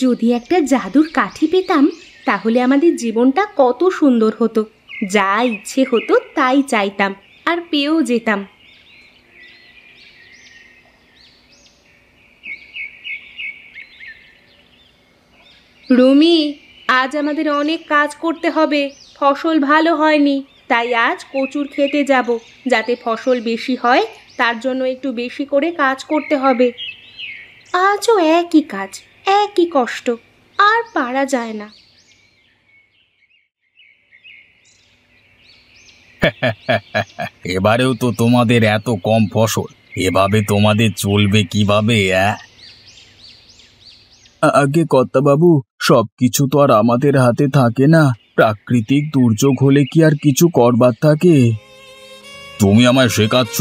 যদি একটা জাদুর কাঠি পেতাম তাহলে আমাদের জীবনটা কত সুন্দর হতো যা ইচ্ছে হতো তাই চাইতাম আর পেয়েও যেতাম রুমি আজ আমাদের অনেক কাজ করতে হবে ফসল ভালো হয়নি তাই আজ কচুর খেতে যাব যাতে ফসল বেশি হয় তার জন্য একটু বেশি করে কাজ করতে হবে আজও একই কাজ একই কষ্ট আর পারা যায় না এবারেও তো তোমাদের এত কম ফসল এভাবে তোমাদের চলবে কিভাবে অ্যাঁ? আগে কর্তাবাবু সব কিছু তো আর আমাদের হাতে থাকে না প্রাকৃতিক দুর্যোগ হলে কি আর কিছু করবার থাকে তুমি আমায় শেখাচ্ছ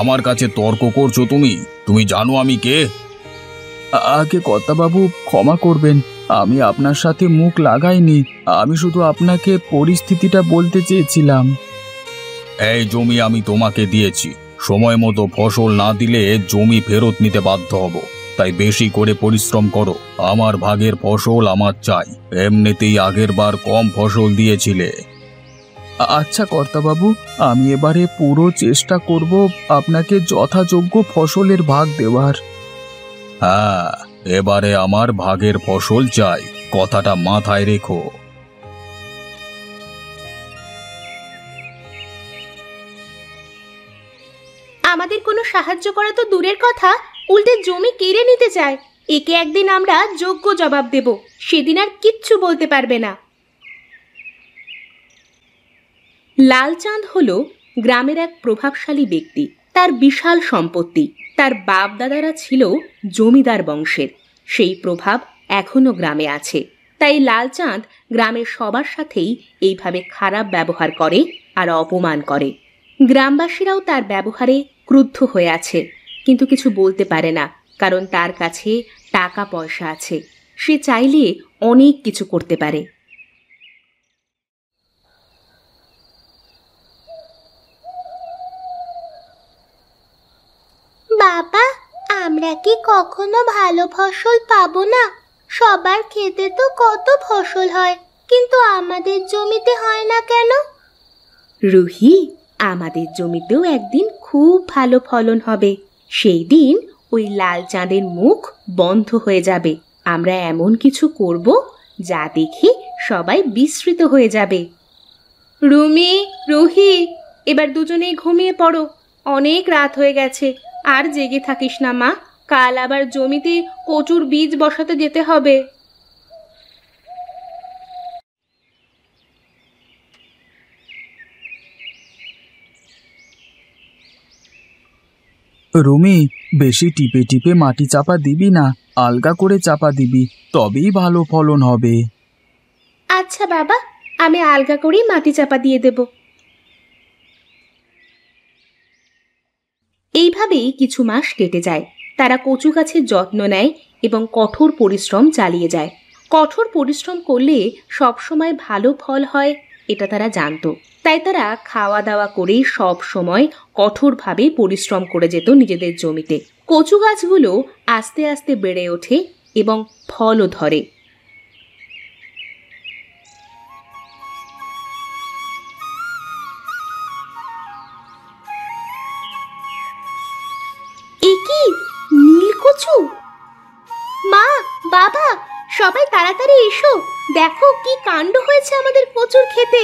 আমার কাছে তর্ক করছো তুমি তুমি জানো আমি কে আগে কর্তাবাবু ক্ষমা করবেন আমি আপনার সাথে মুখ লাগাইনি আমি শুধু আপনাকে পরিস্থিতিটা বলতে চেয়েছিলাম এই জমি আমি তোমাকে দিয়েছি সময় মতো ফসল না দিলে জমি ফেরত নিতে বাধ্য হব তাই বেশি করে পরিশ্রম করো আমার ভাগের ফসল আমার চাই এমনিতেই আগের বার কম ফসল দিয়েছিলে আচ্ছা কর্তাবাবু আমি এবারে পুরো চেষ্টা করব আপনাকে যথাযোগ্য ফসলের ভাগ দেওয়ার হ্যাঁ এবারে আমার ভাগের ফসল চাই কথাটা মাথায় রেখো আমাদের কোনো সাহায্য করা তো দূরের কথা উল্টে জমি কেড়ে নিতে চায় একে একদিন আমরা যোগ্য জবাব দেব সেদিন আর কিচ্ছু বলতে পারবে না লালচাঁদ হল গ্রামের এক প্রভাবশালী ব্যক্তি তার বিশাল সম্পত্তি তার বাপদাদারা ছিল জমিদার বংশের সেই প্রভাব এখনও গ্রামে আছে তাই লালচাঁদ গ্রামের সবার সাথেই এইভাবে খারাপ ব্যবহার করে আর অপমান করে গ্রামবাসীরাও তার ব্যবহারে ক্রুদ্ধ হয়ে আছে কিন্তু কিছু বলতে পারে না কারণ তার কাছে টাকা পয়সা আছে সে চাইলে অনেক কিছু করতে পারে আমরা কি কখনো ভালো ফসল পাবো না সবার খেতে তো কত ফসল হয় কিন্তু আমাদের জমিতে হয় না কেন রুহি আমাদের জমিতেও একদিন খুব ভালো ফলন হবে সেই দিন ওই লাল চাঁদের মুখ বন্ধ হয়ে যাবে আমরা এমন কিছু করব যা দেখে সবাই বিস্মৃত হয়ে যাবে রুমি রুহি এবার দুজনেই ঘুমিয়ে পড়ো অনেক রাত হয়ে গেছে আর জেগে থাকিস না মা কাল আবার জমিতে কচুর বীজ বসাতে যেতে হবে রুমি বেশি টিপে টিপে মাটি চাপা দিবি না আলগা করে চাপা দিবি তবেই ভালো ফলন হবে আচ্ছা বাবা আমি আলগা করেই মাটি চাপা দিয়ে দেব এইভাবেই কিছু মাস কেটে যায় তারা কচু গাছের যত্ন নেয় এবং কঠোর পরিশ্রম চালিয়ে যায় কঠোর পরিশ্রম করলে সবসময় ভালো ফল হয় এটা তারা জানতো তাই তারা খাওয়া দাওয়া করে সব সময় কঠোরভাবে পরিশ্রম করে যেত নিজেদের জমিতে কচু গাছগুলো আস্তে আস্তে বেড়ে ওঠে এবং ফলও ধরে সবাই তাড়াতাড়ি এসো দেখো কি কাণ্ড হয়েছে আমাদের প্রচুর খেতে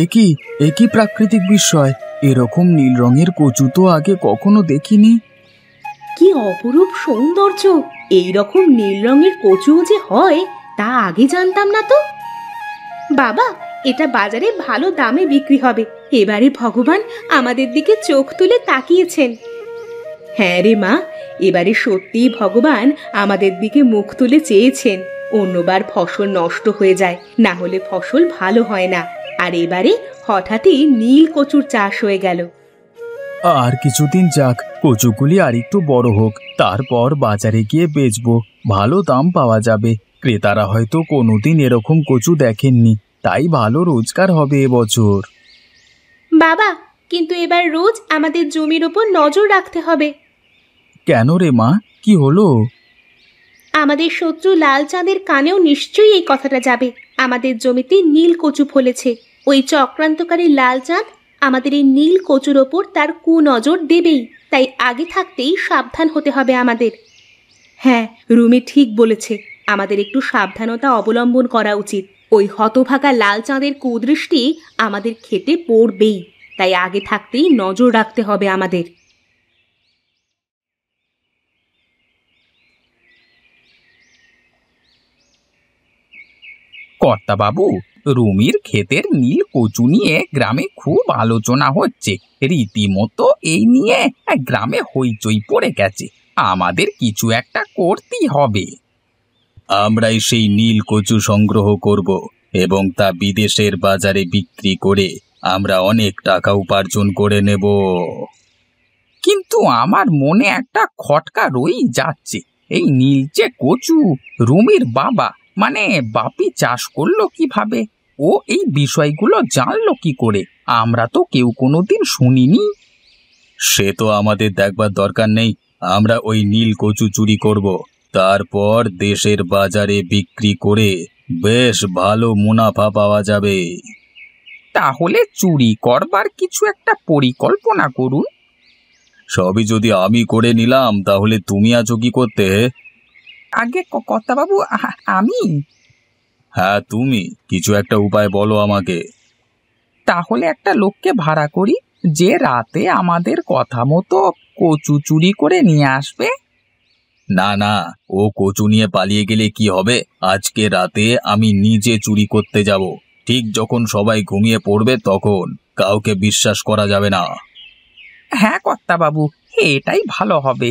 একই একই প্রাকৃতিক বিষয় এরকম নীল রঙের কচু তো আগে কখনো দেখিনি কি অপরূপ সৌন্দর্য এই রকম নীল রঙের কচু যে হয় তা আগে জানতাম না তো বাবা এটা বাজারে ভালো দামে বিক্রি হবে এবারে ভগবান আমাদের দিকে চোখ তুলে তাকিয়েছেন হ্যাঁ রে মা এবারে সত্যিই ভগবান আমাদের দিকে মুখ তুলে চেয়েছেন অন্যবার ফসল নষ্ট হয়ে যায় না হলে ফসল ভালো হয় না আর এবারে হঠাৎই নীল কচুর চাষ হয়ে গেল আর কিছুদিন যাক কচুগুলি আর একটু বড় হোক তারপর বাজারে গিয়ে বেচবো ভালো দাম পাওয়া যাবে ক্রেতারা হয়তো কোনোদিন এরকম কচু দেখেননি তাই ভালো রোজগার হবে এবছর বাবা কিন্তু এবার রোজ আমাদের জমির ওপর নজর রাখতে হবে কেন রে মা কি হলো আমাদের শত্রু লাল চাঁদের কানেও নিশ্চয়ই এই কথাটা যাবে আমাদের জমিতে নীল কচু ফলেছে ওই চক্রান্তকারী লাল চাঁদ আমাদের এই নীল কচুর ওপর তার কুনজর দেবেই তাই আগে থাকতেই সাবধান হতে হবে আমাদের হ্যাঁ রুমি ঠিক বলেছে আমাদের একটু সাবধানতা অবলম্বন করা উচিত ওই হতভাগা লাল চাঁদের কুদৃষ্টি আমাদের খেতে পড়বেই তাই আগে থাকতেই নজর রাখতে হবে আমাদের কর্তাবাবু রুমির ক্ষেতের নীল কচু নিয়ে গ্রামে খুব আলোচনা হচ্ছে রীতিমতো এই নিয়ে গ্রামে হইচই পড়ে গেছে আমাদের কিছু একটা করতেই হবে আমরাই সেই নীল কচু সংগ্রহ করব এবং তা বিদেশের বাজারে বিক্রি করে আমরা অনেক টাকা উপার্জন করে নেব কিন্তু আমার মনে একটা খটকা রয়েই যাচ্ছে এই নীলচে কচু রুমির বাবা মানে বাপি চাষ করলো কিভাবে ও এই বিষয়গুলো জানলো কি করে আমরা তো কেউ কোনো দিন শুনিনি সে তো আমাদের দেখবার দরকার নেই আমরা ওই নীল কচু চুরি করব তারপর দেশের বাজারে বিক্রি করে বেশ ভালো মুনাফা পাওয়া যাবে তাহলে চুরি করবার কিছু একটা পরিকল্পনা করুন সবই যদি আমি করে নিলাম তাহলে তুমি আছো কি করতে আগে ক- কর্তাবাবু আমি হ্যাঁ তুমি কিছু একটা উপায় বলো আমাকে তাহলে একটা লোককে ভাড়া করি যে রাতে আমাদের কথা মতো কচু চুরি করে নিয়ে আসবে না না ও কচু নিয়ে পালিয়ে গেলে কি হবে আজকে রাতে আমি নিজে চুরি করতে যাব ঠিক যখন সবাই ঘুমিয়ে পড়বে তখন কাউকে বিশ্বাস করা যাবে না হ্যাঁ বাবু এটাই ভালো হবে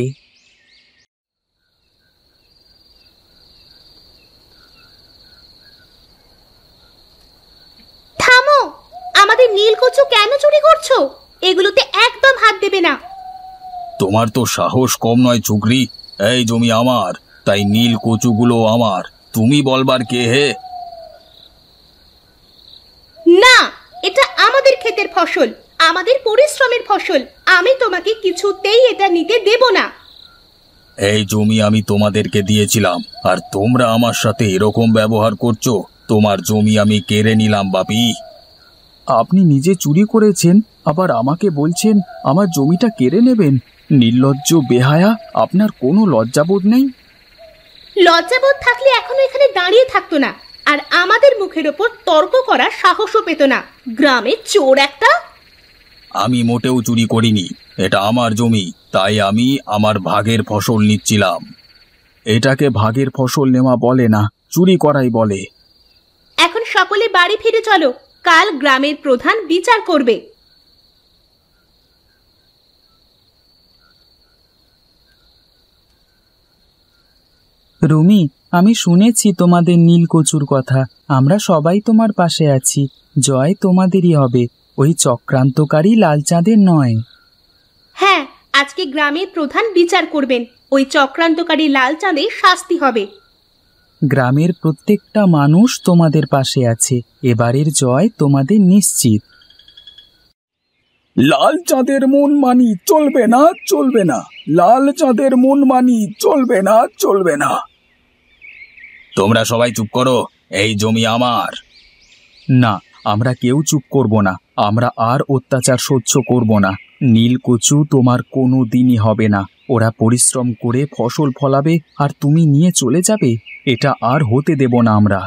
থামো আমাদের নীলকচু কেন চুরি করছো এগুলোতে একদম হাত দেবে না তোমার তো সাহস কম নয় চুগরি এই জমি আমার তাই নীল কচুগুলো আমার তুমি বলবার কে হে না এটা আমাদের ক্ষেতের ফসল আমাদের পরিশ্রমের ফসল আমি তোমাকে কিছুতেই এটা নিতে দেব না এই জমি আমি তোমাদেরকে দিয়েছিলাম আর তোমরা আমার সাথে এরকম ব্যবহার করছো তোমার জমি আমি কেড়ে নিলাম বাপি আপনি নিজে চুরি করেছেন আবার আমাকে বলছেন আমার জমিটা কেড়ে নেবেন নির্লজ্জ বেহায়া আপনার কোনো লজ্জাবোধ নেই লজ্জাবোধ থাকলে এখনো এখানে দাঁড়িয়ে থাকতো না আর আমাদের মুখের ওপর তর্ক করার সাহসও পেত না গ্রামে চোর একটা আমি মোটেও চুরি করিনি এটা আমার জমি তাই আমি আমার ভাগের ফসল নিচ্ছিলাম এটাকে ভাগের ফসল নেওয়া বলে না চুরি করাই বলে এখন সকলে বাড়ি ফিরে চলো কাল গ্রামের প্রধান বিচার করবে রুমি আমি শুনেছি তোমাদের নীলকচুর কথা আমরা সবাই তোমার পাশে আছি জয় তোমাদেরই হবে ওই চক্রান্তকারী লালচাঁদের নয় হ্যাঁ আজকে গ্রামের প্রধান বিচার করবেন ওই চক্রান্তকারী লালচাঁদের শাস্তি হবে গ্রামের প্রত্যেকটা মানুষ তোমাদের পাশে আছে এবারের জয় তোমাদের নিশ্চিত লাল চাঁদের মন মানি চলবে না চলবে না লাল চাঁদের মন মানি চলবে না চলবে না তোমরা সবাই চুপ করো এই জমি আমার না আমরা কেউ চুপ করব না আমরা আর অত্যাচার সহ্য করব না নীলকচু তোমার কোনো দিনই হবে না ওরা পরিশ্রম করে ফসল ফলাবে আর তুমি নিয়ে চলে যাবে এটা আর হতে দেব না আমরা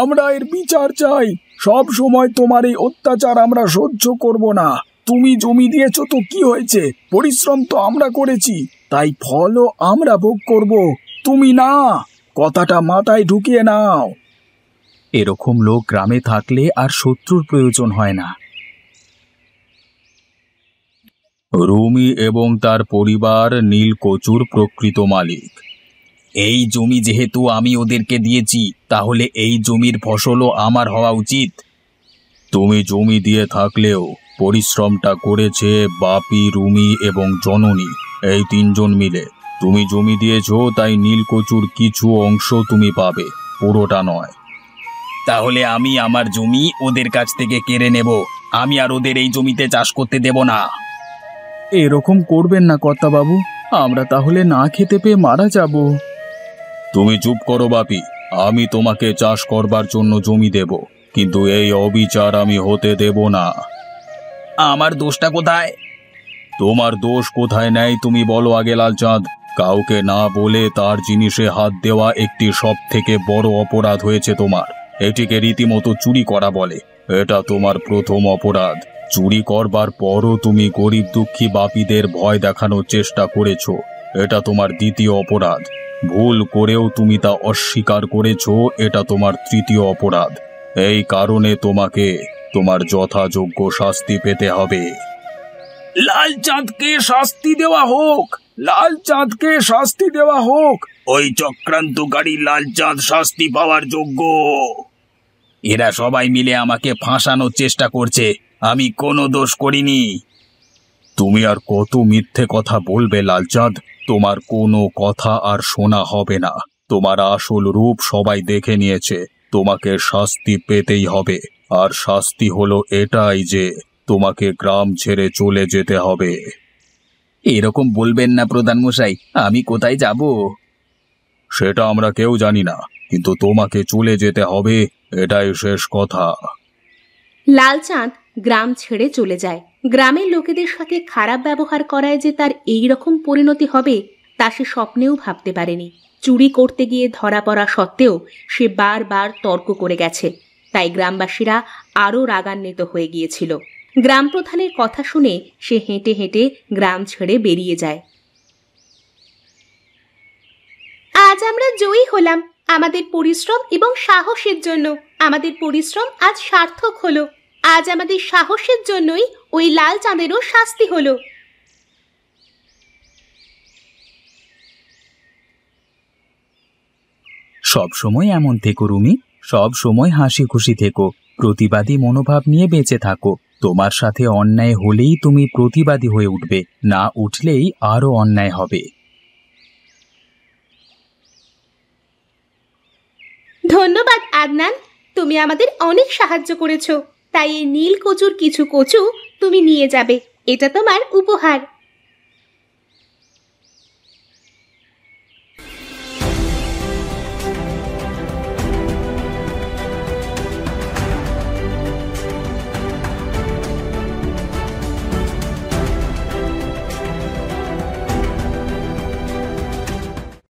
আমরা এর বিচার চাই সব সময় তোমার এই অত্যাচার আমরা সহ্য করব না তুমি জমি দিয়েছ তো কি হয়েছে পরিশ্রম তো আমরা করেছি তাই ফলও আমরা ভোগ করব তুমি না কথাটা মাথায় ঢুকিয়ে নাও এরকম লোক গ্রামে থাকলে আর শত্রুর প্রয়োজন হয় না রুমি এবং তার পরিবার নীলকচুর প্রকৃত মালিক এই জমি যেহেতু আমি ওদেরকে দিয়েছি তাহলে এই জমির ফসলও আমার হওয়া উচিত তুমি জমি দিয়ে থাকলেও পরিশ্রমটা করেছে বাপি রুমি এবং জননী এই তিনজন মিলে তুমি জমি দিয়েছ তাই নীলকচুর কিছু অংশ তুমি পাবে পুরোটা নয় তাহলে আমি আমার জমি ওদের কাছ থেকে কেড়ে নেব আমি আর ওদের এই জমিতে চাষ করতে দেব না এরকম করবেন না কর্তাবাবু আমরা তাহলে না খেতে পেয়ে মারা যাব তুমি চুপ করো বাপি আমি তোমাকে চাষ করবার জন্য জমি দেব কিন্তু এই অবিচার আমি হতে দেব না আমার দোষটা কোথায় তোমার দোষ কোথায় নেয় তুমি বলো আগে লালচাঁদ কাউকে না বলে তার জিনিসে হাত দেওয়া একটি সব থেকে বড় অপরাধ হয়েছে তোমার এটিকে রীতিমতো চুরি করা বলে এটা তোমার প্রথম অপরাধ চুরি করবার পরও তুমি গরিব দুঃখী বাপীদের ভয় দেখানোর চেষ্টা করেছ এটা তোমার দ্বিতীয় অপরাধ ভুল করেও তুমি তা অস্বীকার করেছ এটা তোমার তৃতীয় অপরাধ এই কারণে তোমাকে তোমার যথাযোগ্য শাস্তি পেতে হবে লাল চাঁদকে শাস্তি দেওয়া হোক লাল চাঁদকে শাস্তি দেওয়া হোক ওই চক্রান্তকারী লাল চাঁদ শাস্তি পাওয়ার যোগ্য এরা সবাই মিলে আমাকে ফাঁসানোর চেষ্টা করছে আমি কোনো দোষ করিনি তুমি আর কত মিথ্যে কথা বলবে লালচাঁদ তোমার কোনো কথা আর শোনা হবে না তোমার আসল রূপ সবাই দেখে নিয়েছে তোমাকে শাস্তি পেতেই হবে আর শাস্তি হলো এটাই যে তোমাকে গ্রাম ছেড়ে চলে যেতে হবে এরকম বলবেন না প্রধান মশাই আমি কোথায় যাব সেটা আমরা কেউ জানি না কিন্তু তোমাকে চলে যেতে হবে এটাই শেষ কথা লালচাঁদ গ্রাম ছেড়ে চলে যায় গ্রামের লোকেদের সাথে খারাপ ব্যবহার করায় যে তার এই রকম পরিণতি হবে তা সে স্বপ্নেও ভাবতে পারেনি চুরি করতে গিয়ে ধরা পড়া সত্ত্বেও সে বারবার তর্ক করে গেছে তাই গ্রামবাসীরা আরও রাগান্বিত হয়ে গিয়েছিল গ্রাম প্রধানের কথা শুনে সে হেঁটে হেঁটে গ্রাম ছেড়ে বেরিয়ে যায় আজ আমরা জয়ী হলাম আমাদের পরিশ্রম এবং সাহসের জন্য আমাদের পরিশ্রম আজ সার্থক হলো আজ আমাদের সাহসের জন্যই ওই লাল চাঁদেরও শাস্তি হলো সব সময় এমন থেকো রুমি সব সময় হাসি খুশি থেকো প্রতিবাদী মনোভাব নিয়ে বেঁচে থাকো তোমার সাথে অন্যায় হলেই তুমি প্রতিবাদী হয়ে উঠবে না উঠলেই আরও অন্যায় হবে ধন্যবাদ আদনান তুমি আমাদের অনেক সাহায্য করেছো তাই এই নীল কচুর কিছু কচু তুমি নিয়ে যাবে এটা তোমার উপহার